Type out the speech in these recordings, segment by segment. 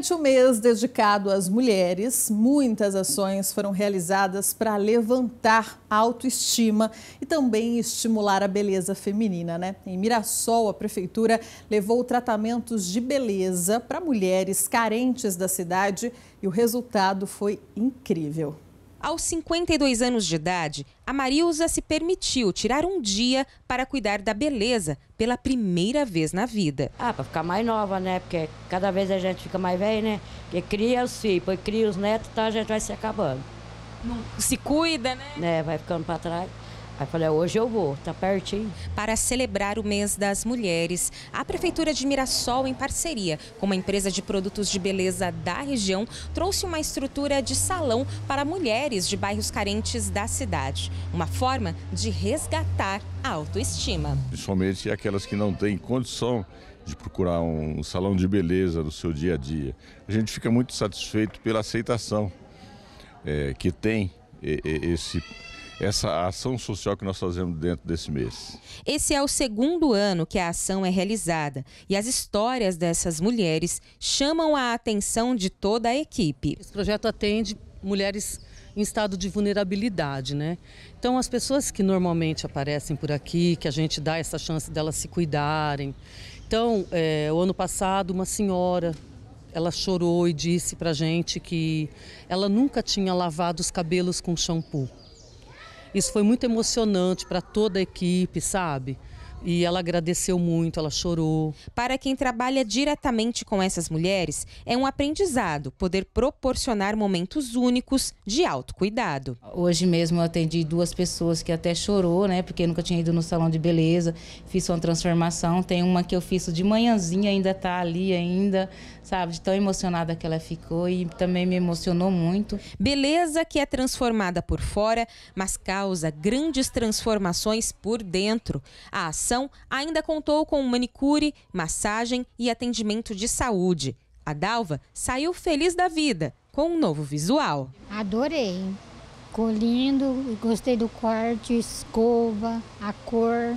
Durante o mês dedicado às mulheres, muitas ações foram realizadas para levantar a autoestima e também estimular a beleza feminina, né? Em Mirassol, a prefeitura levou tratamentos de beleza para mulheres carentes da cidade e o resultado foi incrível. Aos 52 anos de idade, a Marilza se permitiu tirar um dia para cuidar da beleza pela primeira vez na vida. Ah, para ficar mais nova, né? Porque cada vez a gente fica mais velha, né? Porque cria os filhos, depois cria os netos, então a gente vai se acabando. Não se cuida, né? É, vai ficando para trás. Aí falei, ah, hoje eu vou, tá pertinho. Para celebrar o mês das mulheres, a Prefeitura de Mirassol, em parceria com uma empresa de produtos de beleza da região, trouxe uma estrutura de salão para mulheres de bairros carentes da cidade. Uma forma de resgatar a autoestima. Principalmente aquelas que não têm condição de procurar um salão de beleza no seu dia a dia. A gente fica muito satisfeito pela aceitação é, que tem eh, eh, esse essa ação social que nós fazemos dentro desse mês. Esse é o segundo ano que a ação é realizada e as histórias dessas mulheres chamam a atenção de toda a equipe. Esse projeto atende mulheres em estado de vulnerabilidade, né? Então as pessoas que normalmente aparecem por aqui, que a gente dá essa chance delas se cuidarem. Então, é, o ano passado uma senhora ela chorou e disse pra gente que ela nunca tinha lavado os cabelos com shampoo. Isso foi muito emocionante para toda a equipe, sabe? E ela agradeceu muito, ela chorou. Para quem trabalha diretamente com essas mulheres, é um aprendizado poder proporcionar momentos únicos de autocuidado. Hoje mesmo eu atendi duas pessoas que até chorou, né? Porque nunca tinha ido no salão de beleza, fiz uma transformação. Tem uma que eu fiz de manhãzinha, ainda tá ali ainda, sabe? De tão emocionada que ela ficou e também me emocionou muito. Beleza que é transformada por fora, mas causa grandes transformações por dentro. A ação ainda contou com manicure, massagem e atendimento de saúde. A Dalva saiu feliz da vida com um novo visual. Adorei. Ficou lindo, gostei do corte, escova, a cor.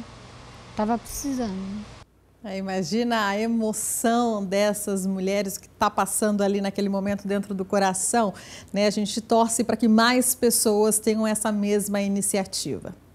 Tava precisando. Ah, imagina a emoção dessas mulheres que está passando ali naquele momento dentro do coração. Né? A gente torce para que mais pessoas tenham essa mesma iniciativa.